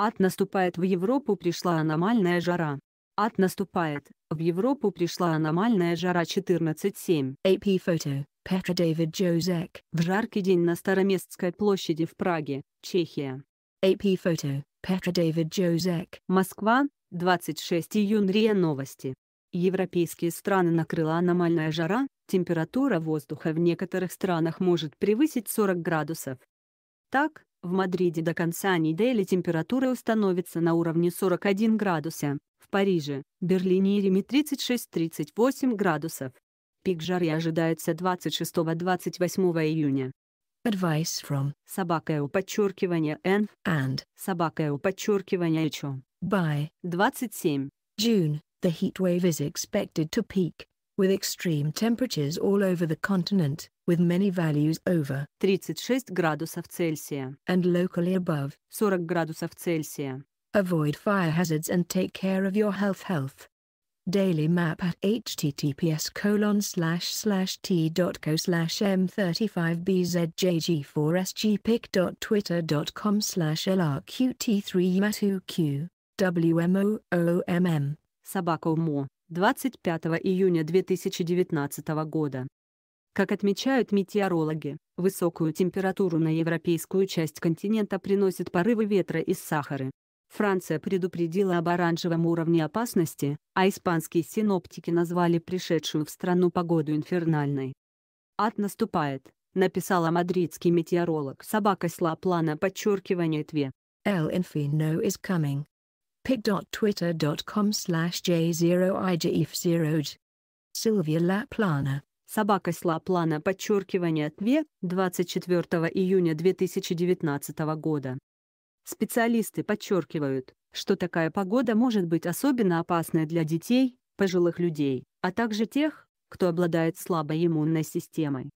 Ад наступает в Европу пришла аномальная жара. Ад наступает, в Европу пришла аномальная жара 14.7. AP Photo, Petra David Jozek. В жаркий день на Староместской площади в Праге, Чехия. AP Photo, Petra David Jozek. Москва, 26 июня Новости. Европейские страны накрыла аномальная жара, температура воздуха в некоторых странах может превысить 40 градусов. Так, в Мадриде до конца недели температура установится на уровне 41 градуса, в Париже, Берлине и Риме 36-38 градусов. Пик жары ожидается 26-28 июня. Advice from собака у подчеркивания N and собака у подчеркивания H by 27 June. The heat wave is expected to peak with extreme temperatures all over the continent, with many values over 36 градусов Цельсия and locally above 40 градусов Цельсия. Avoid fire hazards and take care of your health health. Daily map at https colon slash slash t.co slash m35bzjg4sgpic.twitter.com slash lrqt3matu q wmooomm 25 июня 2019 года. Как отмечают метеорологи, высокую температуру на европейскую часть континента приносят порывы ветра из Сахары. Франция предупредила об оранжевом уровне опасности, а испанские синоптики назвали пришедшую в страну погоду инфернальной. «Ад наступает», — написала мадридский метеоролог собака Слаплана подчеркивание Тве. «El inferno is coming» pic.twitter.com slash j0igf0 Сильвия Лаплана Собака с Лаплана, подчеркивание, 2, 24 июня 2019 года. Специалисты подчеркивают, что такая погода может быть особенно опасной для детей, пожилых людей, а также тех, кто обладает слабой иммунной системой.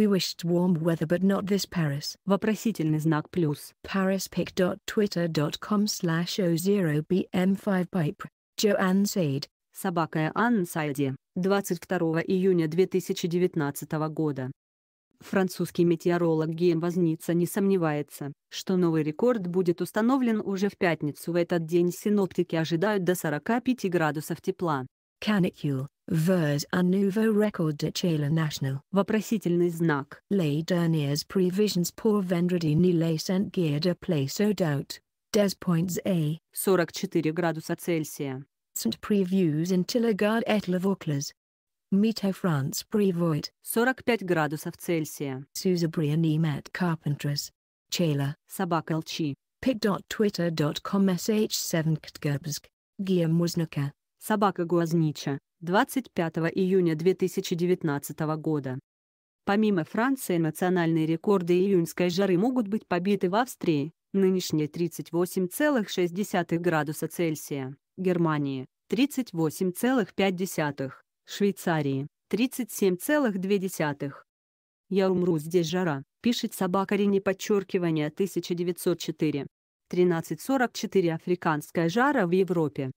We wished warm weather but not this Paris. Вопросительный знак плюс. parispic.twitter.com slash o0bm5pipe. Joanne Said. Собака Анн Сайди, 22 июня 2019 года. Французский метеоролог Ген Возница не сомневается, что новый рекорд будет установлен уже в пятницу. В этот день синоптики ожидают до 45 градусов тепла. Canicule. Vers un nouveau record de Chile National. Вопросительный знак. Les dernières prévisions pour vendredi ni les cent guerre de place au doute. Des points A. 44 градуса Цельсия. Cent previews until regard et le Vaucluse. Mito France Prevoit. 45 градусов Цельсия. Suzabrian Emat Carpentress. Chela. Собака Лчи. Pic.twitter.com sh7ktgerbsk. Guillaume Woznica. Собака Гуазнича. 25 июня 2019 года. Помимо Франции, национальные рекорды июньской жары могут быть побиты в Австрии, нынешние 38,6 градуса Цельсия, Германии 38,5, Швейцарии 37,2. «Я умру, здесь жара», пишет собака Рини подчеркивание 1904. 13.44 африканская жара в Европе.